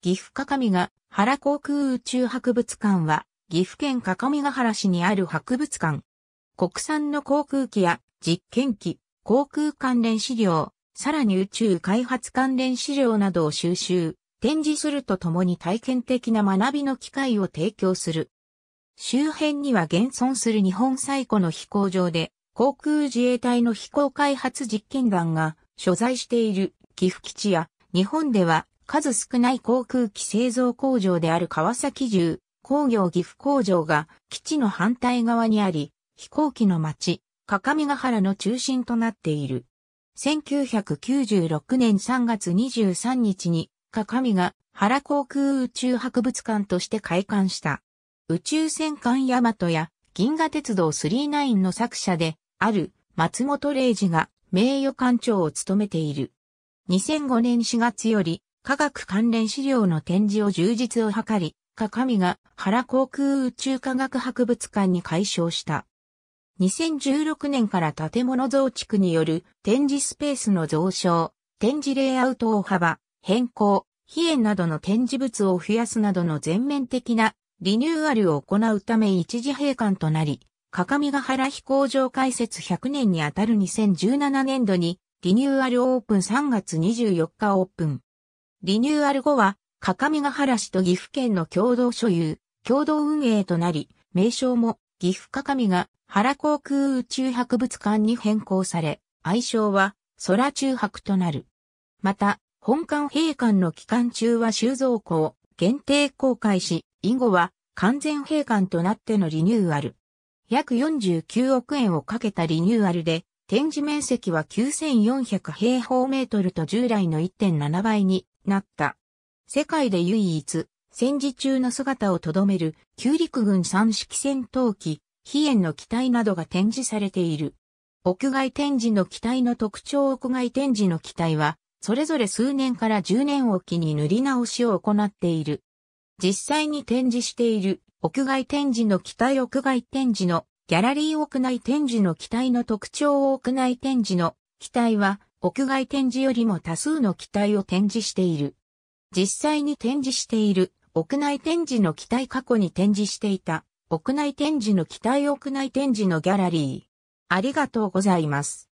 岐阜各務原航空宇宙博物館は、岐阜県各務原市にある博物館。国産の航空機や実験機、航空関連資料、さらに宇宙開発関連資料などを収集、展示するとともに体験的な学びの機会を提供する。周辺には現存する日本最古の飛行場で、航空自衛隊の飛行開発実験団が所在している岐阜基地や、日本では数少ない航空機製造工場である川崎重工業岐阜工場が基地の反対側にあり、飛行機の街、各ヶ原の中心となっている。1996年3月23日に、各が原航空宇宙博物館として開館した。宇宙戦艦ヤマトや銀河鉄道39の作者である松本零士が名誉館長を務めている。2005年4月より科学関連資料の展示を充実を図り、鏡が原航空宇宙科学博物館に改称した。2016年から建物増築による展示スペースの増床、展示レイアウト大幅、変更、非縁などの展示物を増やすなどの全面的なリニューアルを行うため一時閉館となり、鏡が原飛行場開設100年にあたる2017年度にリニューアルオープン3月24日オープン。リニューアル後は、かかみが原市と岐阜県の共同所有、共同運営となり、名称も岐阜かかみが原航空宇宙博物館に変更され、愛称は空中博となる。また、本館閉館の期間中は収蔵庫を限定公開し、以後は完全閉館となってのリニューアル。約49億円をかけたリニューアルで、展示面積は9400平方メートルと従来の1.7倍になった。世界で唯一、戦時中の姿をとどめる、旧陸軍三式戦闘機、飛燕の機体などが展示されている。屋外展示の機体の特徴屋外展示の機体は、それぞれ数年から10年おきに塗り直しを行っている。実際に展示している屋外展示の機体屋外展示のギャラリー屋内展示の機体の特徴屋内展示の機体は屋外展示よりも多数の機体を展示している。実際に展示している屋内展示の機体過去に展示していた屋内展示の機体屋内展示のギャラリー。ありがとうございます。